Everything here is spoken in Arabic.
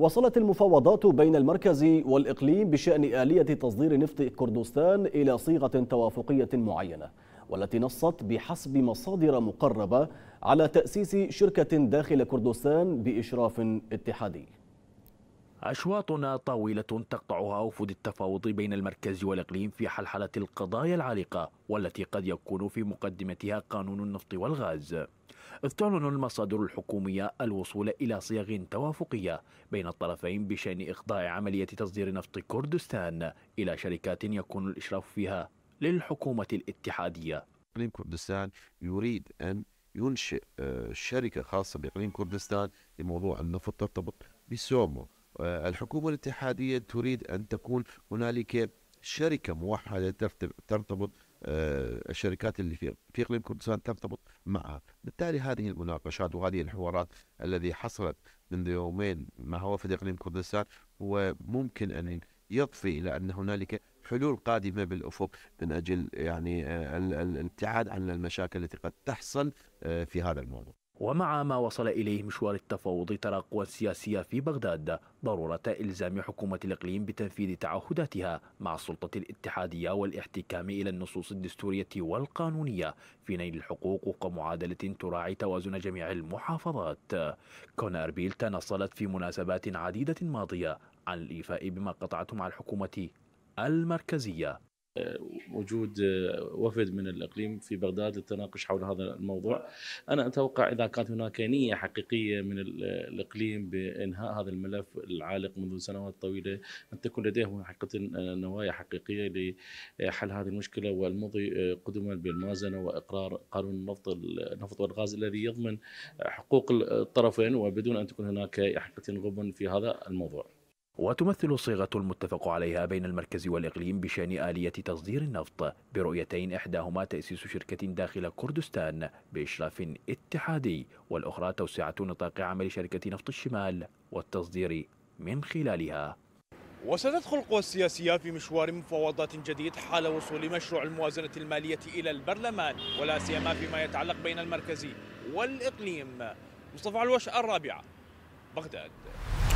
وصلت المفاوضات بين المركز والإقليم بشأن آلية تصدير نفط كردستان إلى صيغة توافقية معينة والتي نصت بحسب مصادر مقربة على تأسيس شركة داخل كردستان بإشراف اتحادي أشواطنا طويلة تقطعها أوفد التفاوض بين المركز والإقليم في حلحلة القضايا العالقة والتي قد يكون في مقدمتها قانون النفط والغاز إذ تعلن المصادر الحكومية الوصول إلى صيغ توافقية بين الطرفين بشأن إخضاع عملية تصدير نفط كردستان إلى شركات يكون الإشراف فيها للحكومة الاتحادية إقليم كردستان يريد أن ينشئ آه، شركة خاصة بإقليم كردستان لموضوع النفط ترتبط بسومو آه، الحكومة الاتحادية تريد أن تكون هنالك شركة موحدة ترتبط آه، الشركات اللي في في اقليم كردستان ترتبط معها، بالتالي هذه المناقشات وهذه الحوارات الذي حصلت منذ يومين مع وفد اقليم كردستان هو ممكن ان يضفي الى ان هنالك حلول قادمه بالافق من اجل يعني آه، الابتعاد عن المشاكل التي قد تحصل آه، في هذا الموضوع. ومع ما وصل إليه مشوار التفاوض ترى القوى السياسية في بغداد ضرورة إلزام حكومة الإقليم بتنفيذ تعهداتها مع السلطة الاتحادية والاحتكام إلى النصوص الدستورية والقانونية في نيل الحقوق وفق معادلة تراعي توازن جميع المحافظات كون أربيل تنصلت في مناسبات عديدة ماضية عن الإيفاء بما قطعته مع الحكومة المركزية وجود آه، وفد من الاقليم في بغداد للتناقش حول هذا الموضوع. انا اتوقع اذا كانت هناك نيه حقيقيه من آه، الاقليم بانهاء هذا الملف العالق منذ سنوات طويله ان تكون لديهم حقيقه آه، نوايا حقيقيه لحل هذه المشكله والمضي قدما بالموازنه واقرار قانون النفط النفط والغاز الذي يضمن حقوق الطرفين وبدون ان تكون هناك حقيقه غبن في هذا الموضوع. وتمثل الصيغة المتفق عليها بين المركز والإقليم بشأن آلية تصدير النفط برؤيتين إحداهما تأسيس شركة داخل كردستان بإشراف اتحادي والأخرى توسعة نطاق عمل شركة نفط الشمال والتصدير من خلالها وستدخل القوى السياسية في مشوار مفاوضات جديد حال وصول مشروع الموازنة المالية إلى البرلمان ولا سيما فيما يتعلق بين المركز والإقليم مصطفى الوش الرابعة بغداد